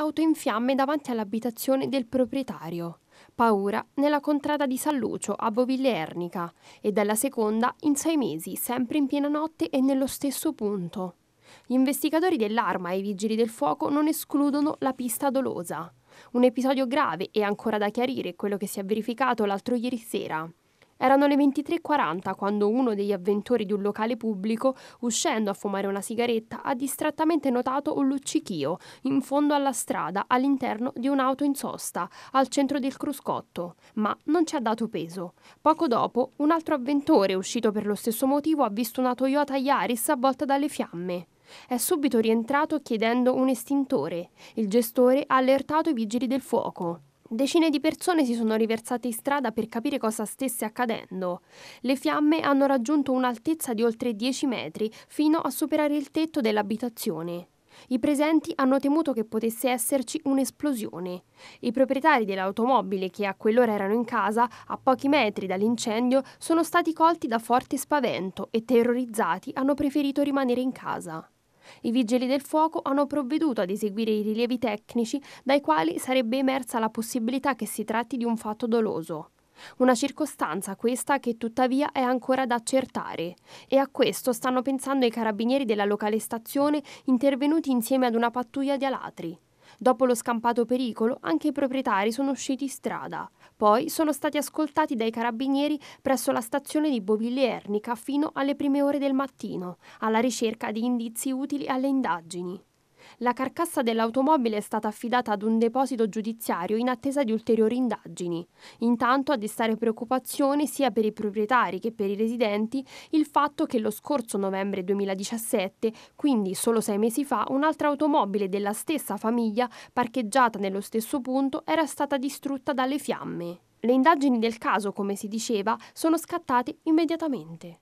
auto in fiamme davanti all'abitazione del proprietario. Paura nella contrada di San Lucio a Boville Ernica e dalla seconda in sei mesi, sempre in piena notte e nello stesso punto. Gli investigatori dell'arma e i vigili del fuoco non escludono la pista dolosa. Un episodio grave e ancora da chiarire quello che si è verificato l'altro ieri sera. Erano le 23.40 quando uno degli avventori di un locale pubblico, uscendo a fumare una sigaretta, ha distrattamente notato un luccichio in fondo alla strada all'interno di un'auto in sosta, al centro del cruscotto, ma non ci ha dato peso. Poco dopo, un altro avventore uscito per lo stesso motivo ha visto una Toyota Yaris avvolta dalle fiamme. È subito rientrato chiedendo un estintore. Il gestore ha allertato i vigili del fuoco. Decine di persone si sono riversate in strada per capire cosa stesse accadendo. Le fiamme hanno raggiunto un'altezza di oltre 10 metri, fino a superare il tetto dell'abitazione. I presenti hanno temuto che potesse esserci un'esplosione. I proprietari dell'automobile, che a quell'ora erano in casa, a pochi metri dall'incendio, sono stati colti da forte spavento e terrorizzati hanno preferito rimanere in casa. I vigili del fuoco hanno provveduto ad eseguire i rilievi tecnici dai quali sarebbe emersa la possibilità che si tratti di un fatto doloso. Una circostanza questa che tuttavia è ancora da accertare e a questo stanno pensando i carabinieri della locale stazione intervenuti insieme ad una pattuglia di alatri. Dopo lo scampato pericolo, anche i proprietari sono usciti in strada. Poi sono stati ascoltati dai carabinieri presso la stazione di Boville fino alle prime ore del mattino, alla ricerca di indizi utili alle indagini la carcassa dell'automobile è stata affidata ad un deposito giudiziario in attesa di ulteriori indagini. Intanto a destare preoccupazione sia per i proprietari che per i residenti il fatto che lo scorso novembre 2017, quindi solo sei mesi fa, un'altra automobile della stessa famiglia, parcheggiata nello stesso punto, era stata distrutta dalle fiamme. Le indagini del caso, come si diceva, sono scattate immediatamente.